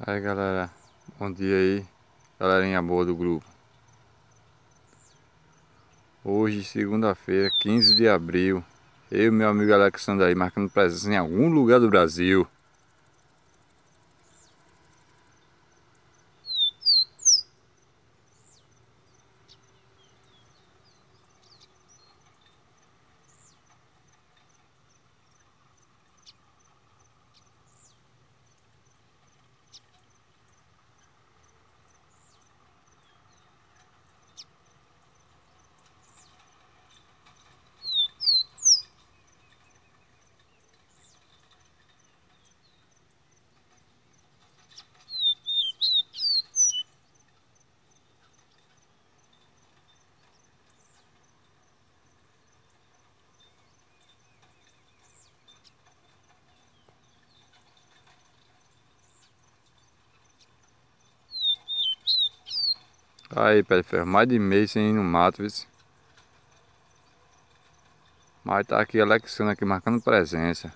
Aí galera, bom dia aí, galerinha boa do grupo Hoje, segunda-feira, 15 de abril Eu e meu amigo Alexandre aí, marcando presença em algum lugar do Brasil Aí, pé de ferro, mais de mês sem ir no mato, viu? Mas tá aqui Alexandre aqui marcando presença.